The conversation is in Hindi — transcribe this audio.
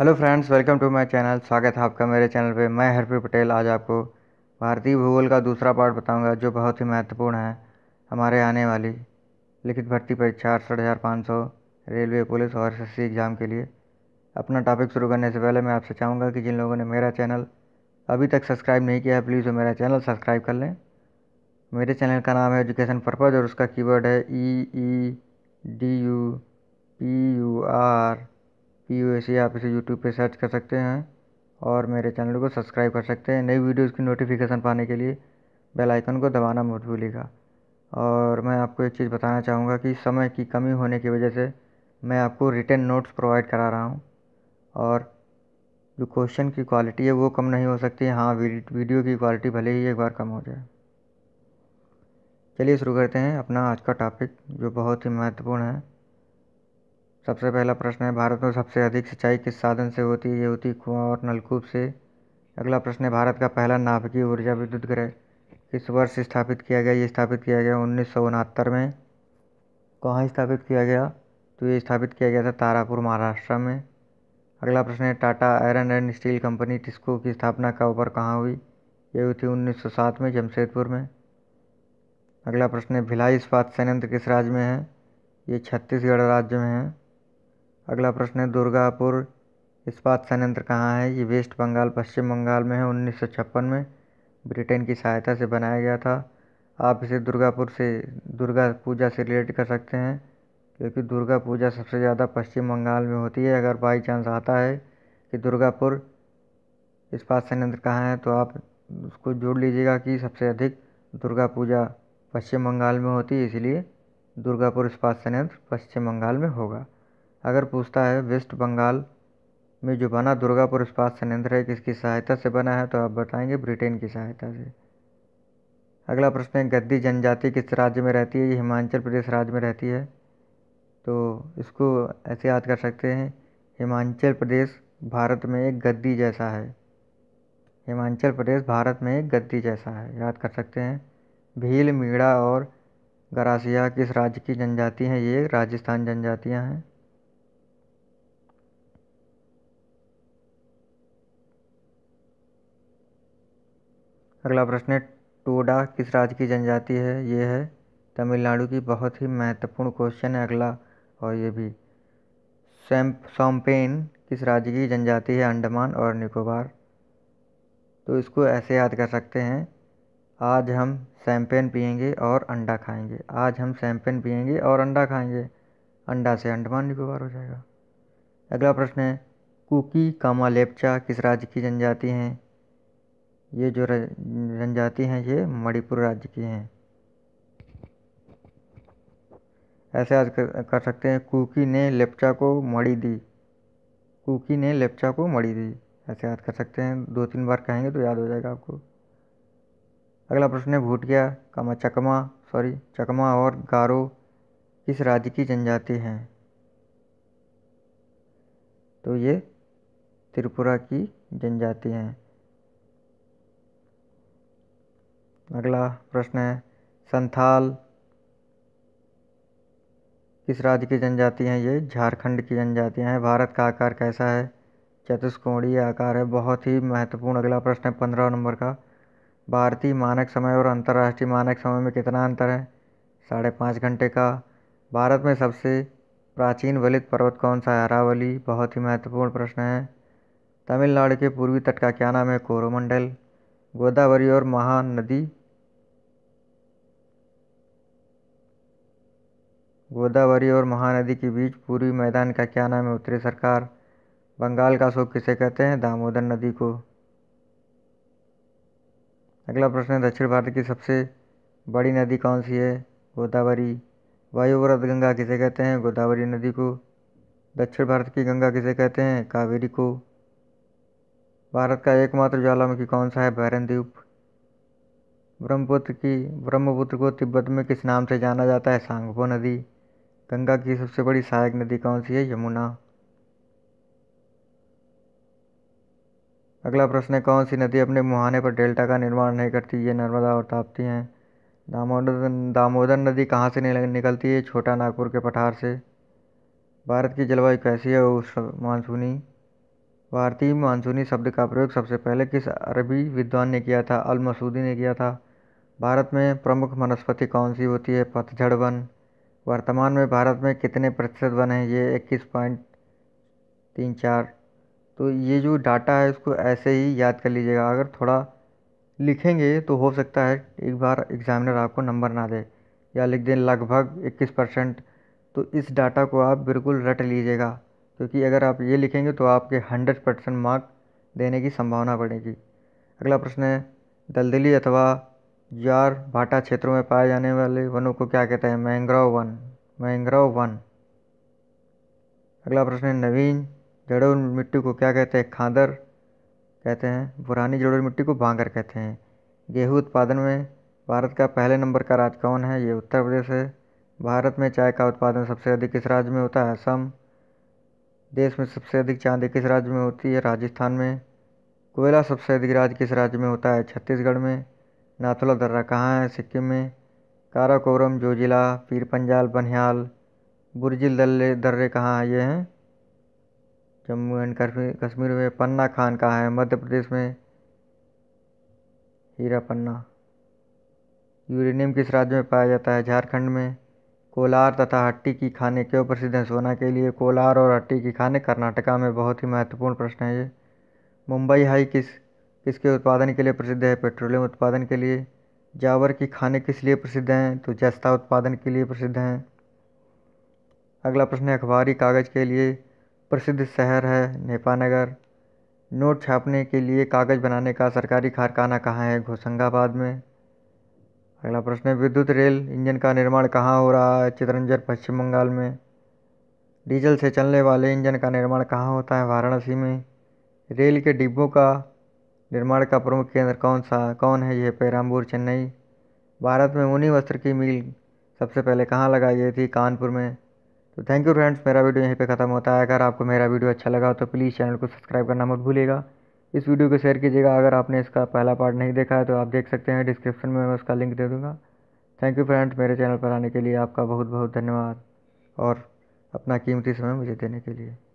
hello friends welcome to my channel स्वागत है आपका मेरे चैनल पे मैं हरप्रीत पटेल आज आपको भारतीय भूगोल का दूसरा पार्ट बताऊंगा जो बहुत ही महत्वपूर्ण है हमारे आने वाली लिखित भर्ती परीक्षा अड़सठ हज़ार पाँच सौ रेलवे पुलिस और एस एग्ज़ाम के लिए अपना टॉपिक शुरू करने से पहले मैं आपसे चाहूँगा कि जिन लोगों ने मेरा चैनल अभी तक सब्सक्राइब नहीं किया है प्लीज़ वो मेरा चैनल सब्सक्राइब कर लें मेरे चैनल का नाम है एजुकेशन पर्पज़ और उसका कीवर्ड है E E D U P U R P U आप इसे यूट्यूब पे सर्च कर सकते हैं और मेरे चैनल को सब्सक्राइब कर सकते हैं नई वीडियोज़ की नोटिफिकेशन पाने के लिए बेल आइकन को दबाना मत भूलिएगा और मैं आपको एक चीज़ बताना चाहूँगा कि समय की कमी होने की वजह से मैं आपको रिटर्न नोट्स प्रोवाइड करा रहा हूँ और जो क्वेश्चन की क्वालिटी है वो कम नहीं हो सकती हाँ वीडियो की क्वालिटी भले ही एक बार कम हो जाए चलिए शुरू करते हैं अपना आज का टॉपिक जो बहुत ही महत्वपूर्ण है सबसे पहला प्रश्न है भारत में सबसे अधिक सिंचाई किस साधन से होती है ये होती है कुआँ और नलकूप से अगला प्रश्न है भारत का पहला नाभिकीय ऊर्जा विद्युत गृह किस वर्ष स्थापित किया गया ये स्थापित किया गया उन्नीस सौ उनहत्तर में कहाँ स्थापित किया गया तो ये स्थापित किया गया था तारापुर महाराष्ट्र में अगला प्रश्न है Tata iron and steel company TISCO की स्थापना कब और कहाँ हुई ये हुई थी 1907 में जमशेदपुर में अगला प्रश्न है भिलाई इस्पात संयंत्र किस राज्य में है ये छत्तीसगढ़ राज्य में है अगला प्रश्न है दुर्गापुर इस्पात संयंत्र कहाँ है ये वेस्ट बंगाल पश्चिम बंगाल में है उन्नीस सौ छप्पन में ब्रिटेन की सहायता से बनाया गया था आप इसे दुर्गापुर से दुर्गा पूजा से रिलेट कर सकते हैं क्योंकि दुर्गा पूजा सबसे ज़्यादा पश्चिम बंगाल में होती है अगर बाई चांस आता है कि दुर्गापुर इस्पात संयंत्र कहाँ है तो आप उसको जोड़ लीजिएगा कि सबसे अधिक दुर्गा पूजा पश्चिम बंगाल में होती है इसलिए दुर्गापुर इस्पात संयंत्र पश्चिम बंगाल में होगा अगर पूछता है वेस्ट बंगाल में जो बना दुर्गापुर इस्पात संयंत्र है किसकी सहायता से बना है तो आप बताएंगे ब्रिटेन की सहायता से अगला प्रश्न है गद्दी जनजाति किस राज्य में रहती है ये हिमाचल प्रदेश राज्य में रहती है तो इसको ऐसे याद कर सकते हैं हिमाचल प्रदेश भारत में एक गद्दी जैसा है हिमाचल प्रदेश भारत में एक गद्दी जैसा है याद कर सकते हैं भील मीड़ा और गरासिया किस राज्य की जनजाति हैं ये राजस्थान जनजातियाँ हैं अगला प्रश्न है टोडा किस राज्य की जनजाति है ये है तमिलनाडु की बहुत ही महत्वपूर्ण क्वेश्चन है अगला और ये भी सैम्प किस राज्य की जनजाति है अंडमान और निकोबार तो इसको ऐसे याद कर सकते हैं आज हम सैम्पेन पियेंगे और अंडा खाएंगे आज हम सैम्पेन पियेंगे और अंडा खाएंगे अंडा से अंडमान निकोबार हो जाएगा अगला प्रश्न है कुकी लेपचा किस राज्य की जनजाति हैं ये जो जनजाति हैं ये मणिपुर राज्य की हैं ऐसे आज कर, कर सकते हैं कुकी ने लेपचा को मड़ी दी कुकी ने लेपचा को मड़ी दी ऐसे याद कर सकते हैं दो तीन बार कहेंगे तो याद हो जाएगा आपको अगला प्रश्न है भूटिया कमा चकमा सॉरी चकमा और गारो किस राज्य की जनजाति हैं तो ये त्रिपुरा की जनजाति हैं अगला प्रश्न है संथाल किस राज्य की जनजाति हैं ये झारखंड की जनजातियाँ हैं भारत का आकार कैसा है चतुष्कोणीय आकार है बहुत ही महत्वपूर्ण अगला प्रश्न है पंद्रह नंबर का भारतीय मानक समय और अंतर्राष्ट्रीय मानक समय में कितना अंतर है साढ़े पाँच घंटे का भारत में सबसे प्राचीन वलित पर्वत कौन सा है अरावली बहुत ही महत्वपूर्ण प्रश्न है तमिलनाडु के पूर्वी तट का क्या नाम है कोरोमंडल गोदावरी और महानदी गोदावरी और महानदी के बीच पूर्वी मैदान का क्या नाम है उत्तरी सरकार बंगाल का शोक किसे कहते हैं दामोदर नदी को अगला प्रश्न है दक्षिण भारत की सबसे बड़ी नदी कौन सी है गोदावरी वायुव्रत गंगा किसे कहते हैं गोदावरी नदी को दक्षिण भारत की गंगा किसे कहते हैं कावेरी को भारत का एकमात्र ज्वालामुखी कौन सा है भैरन द्वीप ब्रह्मपुत्र की ब्रह्मपुत्र को तिब्बत में किस नाम से जाना जाता है सांगपो नदी गंगा की सबसे बड़ी सहायक नदी कौन सी है यमुना अगला प्रश्न है कौन सी नदी अपने मुहाने पर डेल्टा का निर्माण नहीं करती ये नर्मदा और ताप्ती हैं दामोदर दामोदर नदी कहाँ से निकलती है छोटा नागपुर के पठार से भारत की जलवायु कैसी है उस मानसूनी भारतीय मानसूनी शब्द का प्रयोग सबसे पहले किस अरबी विद्वान ने किया था अल मसूदी ने किया था भारत में प्रमुख वनस्पति कौन सी होती है पतझड़ वन वर्तमान में भारत में कितने प्रतिशत वन हैं ये इक्कीस पॉइंट तीन चार तो ये जो डाटा है इसको ऐसे ही याद कर लीजिएगा अगर थोड़ा लिखेंगे तो हो सकता है एक बार एग्ज़ामिनर आपको नंबर ना दे या लिख दें लगभग इक्कीस परसेंट तो इस डाटा को आप बिल्कुल रट लीजिएगा क्योंकि अगर आप ये लिखेंगे तो आपके हंड्रेड परसेंट मार्क देने की संभावना बढ़ेगी अगला प्रश्न है दलदली अथवा ज्वार भाटा क्षेत्रों में पाए जाने वाले वनों को क्या कहते हैं मैंग्रोव वन मैंग्रोव वन अगला प्रश्न है नवीन जड़ों मिट्टी को क्या कहते हैं खादर कहते हैं पुरानी जड़ों मिट्टी को भांगर कहते हैं गेहूँ उत्पादन में भारत का पहले नंबर का राज्य कौन है ये उत्तर प्रदेश है भारत में चाय का उत्पादन सबसे अधिक किस राज्य में होता है असम देश में सबसे अधिक चांदी किस राज्य में होती है राजस्थान में कोयला सबसे अधिक राज्य किस राज्य में होता है छत्तीसगढ़ में नाथुला दर्रा कहाँ है सिक्किम में काराकोरम जोजिला पीर पंजाल बनिहाल बुरजिल दल्ले दर्रे कहाँ है ये हैं जम्मू एंड कश्मीर कश्मीर में पन्ना खान कहाँ है मध्य प्रदेश में हीरा पन्ना यूरेनियम किस राज्य में पाया जाता है झारखंड में कोलार तथा हट्टी की खाने क्यों प्रसिद्ध हैं सोना के लिए कोलार और हट्टी की खाने कर्नाटका में बहुत ही महत्वपूर्ण प्रश्न है ये मुंबई हाई किस किसके उत्पादन के लिए प्रसिद्ध है पेट्रोलियम उत्पादन के लिए जावर की खाने किस लिए प्रसिद्ध हैं तो जस्ता उत्पादन के लिए प्रसिद्ध हैं अगला प्रश्न है अखबारी कागज़ के लिए प्रसिद्ध शहर है नेपानगर नोट छापने के लिए कागज़ बनाने का सरकारी कारखाना कहाँ है घोशंगाबाद में अगला प्रश्न है विद्युत रेल इंजन का निर्माण कहाँ हो रहा है चितरंजन पश्चिम बंगाल में डीजल से चलने वाले इंजन का निर्माण कहाँ होता है वाराणसी में रेल के डिब्बों का निर्माण का प्रमुख केंद्र कौन सा कौन है यह पैरामबूर चेन्नई भारत में ऊनी वस्त्र की मील सबसे पहले कहाँ लगाई गई थी कानपुर में तो थैंक यू फ्रेंड्स मेरा वीडियो यहीं पे ख़त्म होता है अगर आपको मेरा वीडियो अच्छा लगा तो प्लीज़ चैनल को सब्सक्राइब करना मत भूलिएगा इस वीडियो को शेयर कीजिएगा अगर आपने इसका पहला पार्ट नहीं देखा है तो आप देख सकते हैं डिस्क्रिप्शन में मैं उसका लिंक दे दूँगा थैंक यू फ्रेंड्स मेरे चैनल पर आने के लिए आपका बहुत बहुत धन्यवाद और अपना कीमती समय मुझे देने के लिए